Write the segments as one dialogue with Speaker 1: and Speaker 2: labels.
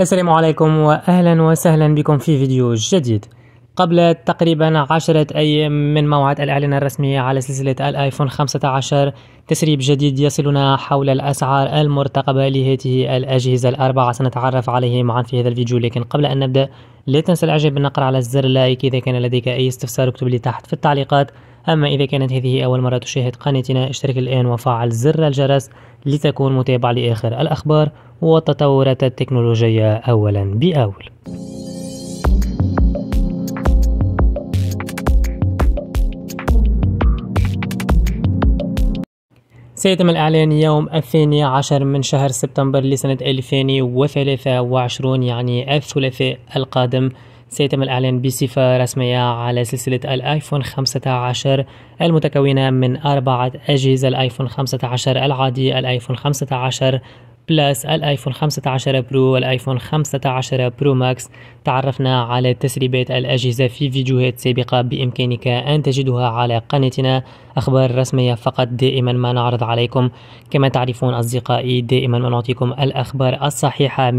Speaker 1: السلام عليكم واهلا وسهلا بكم في فيديو جديد قبل تقريبا عشرة أيام من موعد الإعلان الرسمي على سلسلة الآيفون 15 تسريب جديد يصلنا حول الأسعار المرتقبة لهذه الأجهزة الأربعة سنتعرف عليه معا في هذا الفيديو لكن قبل أن نبدأ لا تنسى الإعجاب بالنقر على زر لايك إذا كان لديك أي استفسار اكتب لي تحت في التعليقات أما إذا كانت هذه أول مرة تشاهد قناتنا اشترك الآن وفعل زر الجرس لتكون متابع لآخر الأخبار والتطورات التكنولوجية أولا بأول سيتم الإعلان يوم الثاني عشر من شهر سبتمبر لسنة 2023 يعني الثلاثاء القادم سيتم الإعلان بصفة رسمية على سلسلة الآيفون 15 المتكونة من أربعة أجهزة الآيفون 15 العادي الآيفون 15 بلس الايفون 15 برو والايفون 15 برو ماكس تعرفنا على تسريبات الاجهزه في فيديوهات سابقه بامكانك ان تجدها على قناتنا اخبار رسميه فقط دائما ما نعرض عليكم كما تعرفون اصدقائي دائما ما نعطيكم الاخبار الصحيحه 100%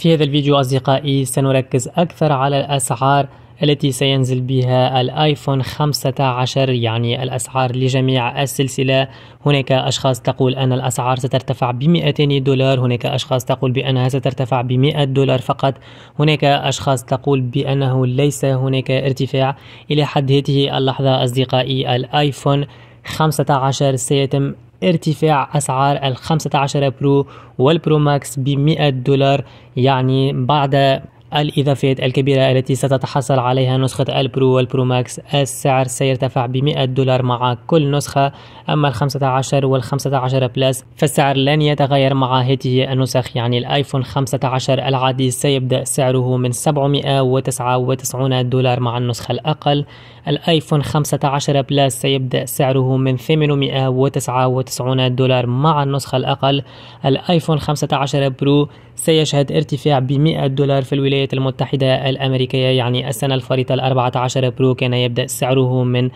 Speaker 1: في هذا الفيديو اصدقائي سنركز اكثر على الاسعار التي سينزل بها الايفون 15 يعني الاسعار لجميع السلسله هناك اشخاص تقول ان الاسعار سترتفع ب 200 دولار هناك اشخاص تقول بانها سترتفع ب 100 دولار فقط هناك اشخاص تقول بانه ليس هناك ارتفاع الى حد هذه اللحظه اصدقائي الايفون 15 سيتم ارتفاع أسعار ال 15 برو والبرو ماكس ب 100 دولار يعني بعد الإضافات الكبيرة التي ستتحصل عليها نسخة البرو والبرو ماكس السعر سيرتفع ب 100 دولار مع كل نسخة أما ال 15 وال 15 بلس فالسعر لن يتغير مع هذه النسخ يعني الآيفون 15 العادي سيبدأ سعره من 799 دولار مع النسخة الأقل الآيفون 15 بلس سيبدأ سعره من 899 دولار مع النسخة الأقل الآيفون 15 برو سيشهد ارتفاع ب 100 دولار في الولايات الولايات المتحدة الأمريكية يعني السنة الفريطة الأربعة عشر برو كان يبدأ سعره من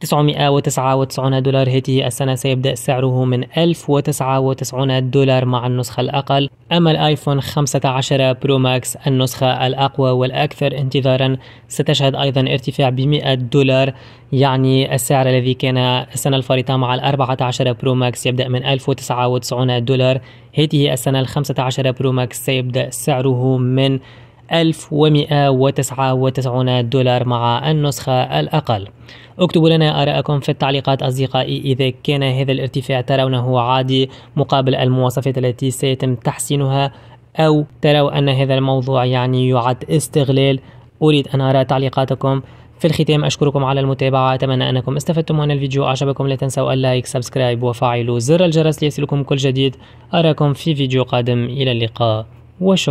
Speaker 1: 999 دولار هذه السنة سيبدأ سعره من 1099 دولار مع النسخة الأقل أما الآيفون 15 برو ماكس النسخة الأقوى والأكثر انتظارا ستشهد أيضا ارتفاع ب 100 دولار يعني السعر الذي كان السنة الفريطة مع ال 14 برو ماكس يبدأ من 1099 دولار هذه السنة ال 15 برو ماكس سيبدأ سعره من 1199 دولار مع النسخة الأقل اكتبوا لنا آراءكم في التعليقات أصدقائي إذا كان هذا الارتفاع ترونه عادي مقابل المواصفات التي سيتم تحسينها أو تروا أن هذا الموضوع يعني يعد استغلال أريد أن أرى تعليقاتكم في الختام أشكركم على المتابعة أتمنى أنكم استفدتم من الفيديو أعجبكم لا تنسوا اللايك سبسكرايب وفعلوا زر الجرس ليصلكم كل جديد أراكم في فيديو قادم إلى اللقاء وشكرا